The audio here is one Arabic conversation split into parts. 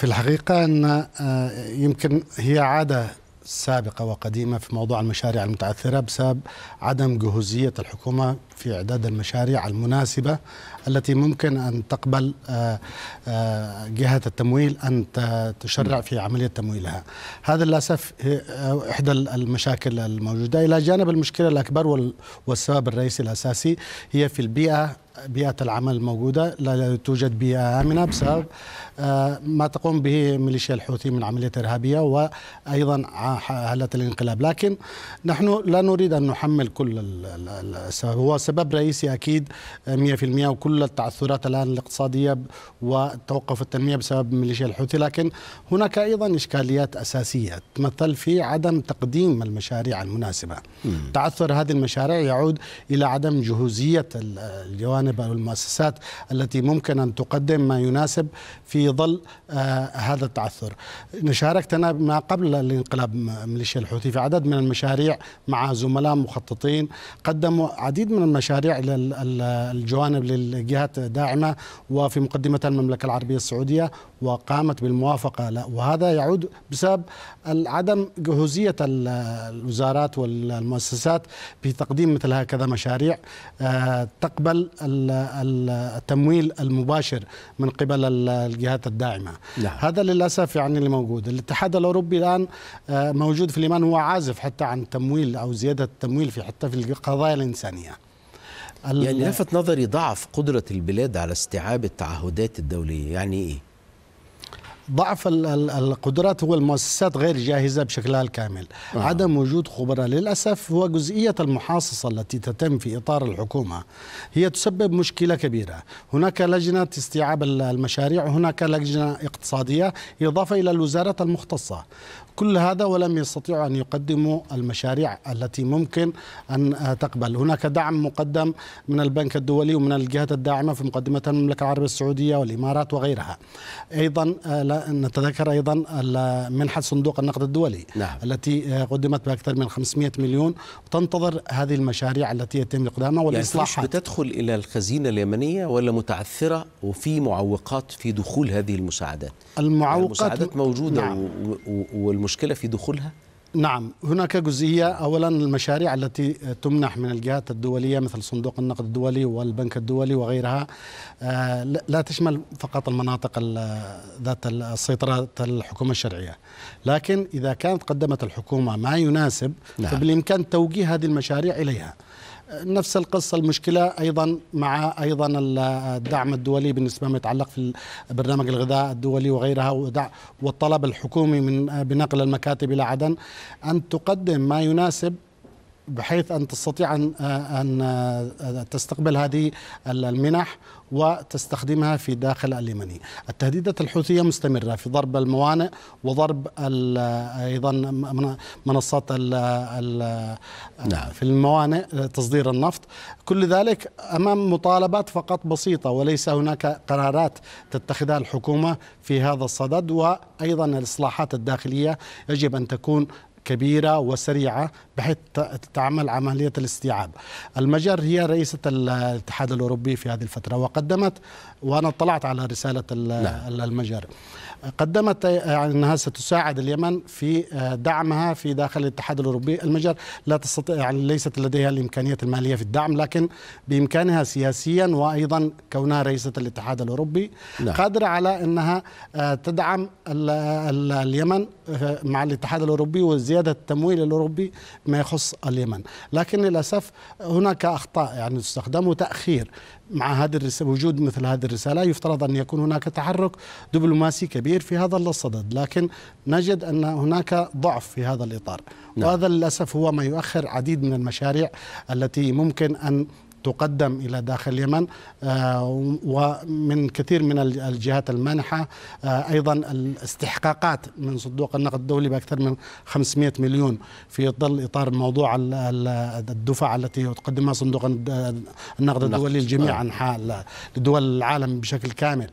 في الحقيقة أن آه، يمكن هي عادة سابقة وقديمة في موضوع المشاريع المتعثرة بسبب عدم جهوزية الحكومة في إعداد المشاريع المناسبة التي ممكن أن تقبل آه، آه، جهة التمويل أن تشرع نعم. في عملية تمويلها هذا للأسف آه، إحدى المشاكل الموجودة إلى جانب المشكلة الأكبر والسبب الرئيسي الأساسي هي في البيئة بيئة العمل الموجودة لا توجد بيئة آمنة بسبب ما تقوم به ميليشيا الحوثي من عملية إرهابية وأيضا حالة الانقلاب لكن نحن لا نريد أن نحمل كل السبب هو سبب رئيسي أكيد 100% آه، وكل التعثرات الآن الاقتصادية وتوقف التنمية بسبب ميليشيا الحوثي لكن هناك أيضا إشكاليات أساسية تمثل في عدم تقديم المشاريع المناسبة تعثر هذه المشاريع يعود إلى عدم جهوزية الجوانب أو المؤسسات التي ممكن أن تقدم ما يناسب في ظل آه، هذا التعثر شاركتنا ما قبل الانقلاب ميليشيا الحوثي في عدد من المشاريع مع زملاء مخططين قدموا عديد من المشاريع مشاريع الجوانب للجهات الداعمة وفي مقدمة المملكة العربية السعودية وقامت بالموافقة لا وهذا يعود بسبب عدم جهوزية الوزارات والمؤسسات في تقديم مثل هكذا مشاريع آه، تقبل التمويل المباشر من قبل الجهات الداعمة نعم. هذا للأسف يعني اللي موجود الاتحاد الأوروبي الآن آه، موجود في اليمن هو عازف حتى عن تمويل أو زيادة التمويل في حتى في القضايا الإنسانية يعني لفت نظري ضعف قدرة البلاد على استيعاب التعهدات الدولية يعني إيه؟ ضعف القدرات هو المؤسسات غير جاهزة بشكلها الكامل آه. عدم وجود خبراء للأسف هو جزئية المحاصصة التي تتم في إطار الحكومة هي تسبب مشكلة كبيرة هناك لجنة استيعاب المشاريع هناك لجنة اقتصادية إضافة إلى الوزارات المختصة كل هذا ولم يستطيعوا أن يقدموا المشاريع التي ممكن أن تقبل هناك دعم مقدم من البنك الدولي ومن الجهات الداعمة في مقدمة المملكة العربية السعودية والإمارات وغيرها أيضا نتذكر أيضا منحة صندوق النقد الدولي نعم. التي آه، قدمت بأكثر من 500 مليون تنتظر هذه المشاريع التي يتم إقدامها يعني والإصلاحات يعني بتدخل إلى الخزينة اليمنية ولا متعثرة وفي معوقات في دخول هذه المساعدات يعني المعوقات المساعدات موجودة نعم. والمساعدات مشكلة في دخولها؟ نعم هناك جزئية أولا المشاريع التي تمنح من الجهات الدولية مثل صندوق النقد الدولي والبنك الدولي وغيرها آه، لا تشمل فقط المناطق ذات السيطره الحكومة الشرعية لكن إذا كانت قدمت الحكومة ما يناسب نعم. فبالإمكان توجيه هذه المشاريع إليها نفس القصه المشكله ايضا مع ايضا الدعم الدولي بالنسبه ما يتعلق في برنامج الغذاء الدولي وغيرها والطلب الحكومي من بنقل المكاتب الى عدن ان تقدم ما يناسب بحيث أن تستطيع أن أن تستقبل هذه المنح وتستخدمها في داخل اليمني التهديدات الحوثية مستمرة في ضرب الموانئ وضرب أيضا منصات ال الـ نعم. في الموانئ تصدير النفط كل ذلك أمام مطالبات فقط بسيطة وليس هناك قرارات تتخذها الحكومة في هذا الصدد وأيضا الإصلاحات الداخلية يجب أن تكون كبيرة وسريعة بحيث تعمل عملية الاستيعاب المجر هي رئيسة الاتحاد الأوروبي في هذه الفترة وقدمت وأنا اطلعت على رسالة نعم. المجر قدمت يعني أنها ستساعد اليمن في آه، دعمها في داخل الاتحاد الأوروبي المجر لا تستطيع يعني ليست لديها الإمكانية المالية في الدعم لكن بإمكانها سياسيا وأيضا كونها رئيسة الاتحاد الأوروبي لا. نعم. قادرة على أنها آه، تدعم اليمن مع الاتحاد الأوروبي وزيادة التمويل الأوروبي ما يخص اليمن لكن للأسف هناك أخطاء يعني تستخدم وتأخير مع هذا وجود مثل هذه الرسالة يفترض أن يكون هناك تحرك دبلوماسي كبير في هذا الصدد لكن نجد أن هناك ضعف في هذا الإطار نعم. وهذا للأسف هو ما يؤخر عديد من المشاريع التي ممكن أن تقدم إلى داخل اليمن آه، ومن كثير من الجهات المانحة آه، أيضا الاستحقاقات من صندوق النقد الدولي بأكثر من 500 مليون في ظل إطار موضوع الدفع التي تقدمها صندوق النقد الدولي لجميع أنحاء آه. دول العالم بشكل كامل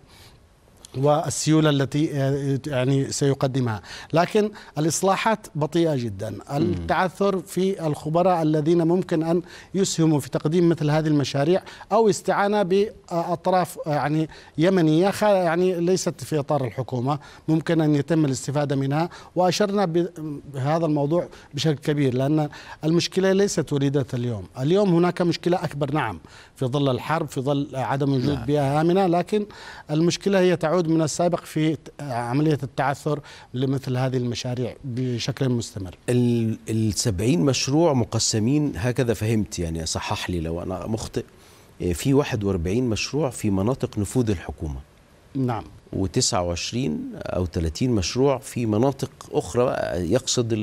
والسيوله التي آه، يعني سيقدمها لكن الاصلاحات بطيئه جدا التعثر في الخبراء الذين ممكن ان يسهموا في تقديم مثل هذه المشاريع او استعانه باطراف آه، يعني يمنيه يعني ليست في اطار الحكومه ممكن ان يتم الاستفاده منها واشرنا بهذا الموضوع بشكل كبير لان المشكله ليست وليده اليوم اليوم هناك مشكله اكبر نعم في ظل الحرب في ظل عدم وجود نعم. بيئه امنه لكن المشكله هي تعود اعتقد من السابق في عمليه التعثر لمثل هذه المشاريع بشكل مستمر ال 70 مشروع مقسمين هكذا فهمت يعني صحح لي لو انا مخطئ إيه، في 41 مشروع في مناطق نفوذ الحكومه نعم و29 او 30 مشروع في مناطق اخرى يقصد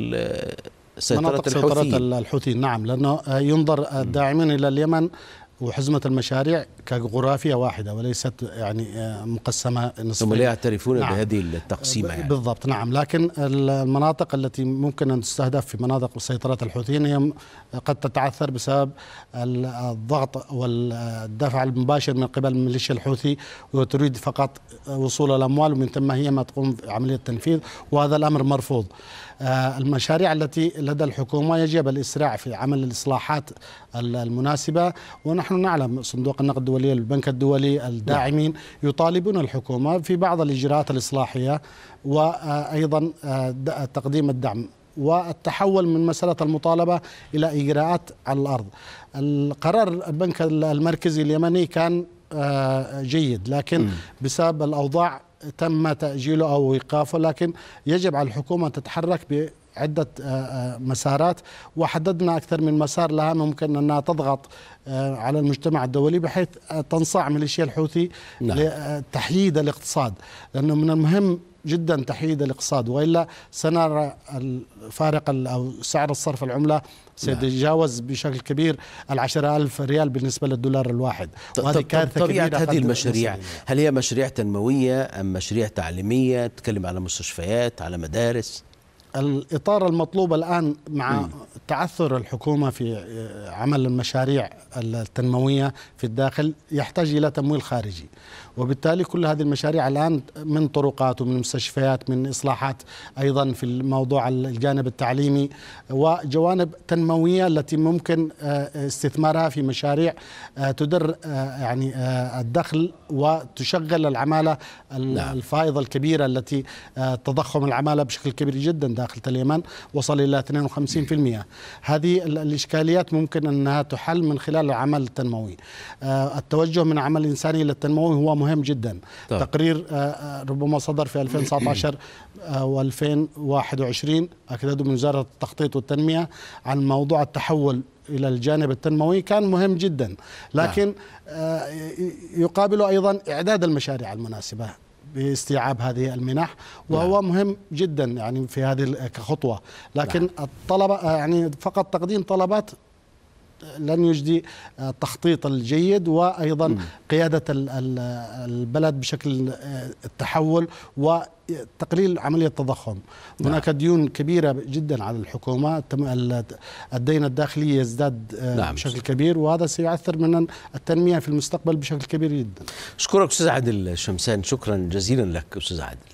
سيطرة مناطق الحوثيين سيطرة الحوثيين نعم لأنه ينظر الداعمين إلى اليمن وحزمة المشاريع كجغرافية واحدة وليست يعني آه، مقسمة نصفين هم لا يعترفون نعم. بهذه التقسيمة يعني. بالضبط نعم لكن المناطق التي ممكن أن تستهدف في مناطق سيطرة الحوثيين هي قد تتعثر بسبب الضغط والدفع المباشر من قبل الميليشيا الحوثي وتريد فقط وصول الأموال ومن ثم هي ما تقوم بعملية التنفيذ وهذا الأمر مرفوض آه، المشاريع التي لدى الحكومة يجب الإسراع في عمل الإصلاحات المناسبة ونحن نحن نعلم صندوق النقد الدولي البنك الدولي الداعمين يطالبون الحكومة في بعض الإجراءات الإصلاحية وأيضا آه، تقديم الدعم والتحول من مسألة المطالبة إلى إجراءات على الأرض القرار البنك المركزي اليمني كان آه، جيد لكن بسبب الأوضاع تم تأجيله أو إيقافه لكن يجب على الحكومة أن تتحرك عدة آه، آه، مسارات وحددنا أكثر من مسار لها ممكن أنها تضغط آه، على المجتمع الدولي بحيث تنصاع ميليشيا الحوثي نعم. لتحييد الاقتصاد لأنه من المهم جدا تحييد الاقتصاد والا سنرى الفارق او سعر الصرف العمله نعم. سيتجاوز بشكل كبير ال ألف ريال بالنسبه للدولار الواحد وهذه كارثه كبيره هذه المشاريع هل هي مشاريع تنمويه ام مشاريع تعليميه تتكلم على مستشفيات على مدارس الاطار المطلوب الان مع م. تعثر الحكومه في آه، عمل المشاريع التنمويه في الداخل يحتاج الى تمويل خارجي وبالتالي كل هذه المشاريع الان من طرقات ومن مستشفيات من اصلاحات ايضا في الموضوع الجانب التعليمي وجوانب تنمويه التي ممكن آه، استثمارها في مشاريع آه، تدر يعني الدخل وتشغل العماله نعم. الفائضه الكبيره التي تضخم العماله بشكل كبير جدا داخل اليمن وصل إلى 52% هذه الإشكاليات ممكن أنها تحل من خلال العمل التنموي آه، التوجه من عمل إنساني إلى التنموي هو مهم جدا طيب. تقرير آه، آه، ربما صدر في 2019 و2021 أكدته من وزارة التخطيط والتنمية عن موضوع التحول الى الجانب التنموي كان مهم جدا نعم. لكن يقابله ايضا اعداد المشاريع المناسبه باستيعاب هذه المنح نعم. وهو نعم. مهم جدا يعني في هذه كخطوه لكن نعم. الطلبه يعني فقط تقديم طلبات لن يجدي آه، التخطيط الجيد وايضا م. قياده البلد بشكل آه، التحول و تقليل عملية التضخم نعم. هناك ديون كبيرة جدا على الحكومة الدين الداخلي يزداد آه، نعم. بشكل كبير وهذا سيؤثر من التنمية في المستقبل بشكل كبير جدا أشكرك أستاذ عادل الشمسان شكرا جزيلا لك أستاذ عادل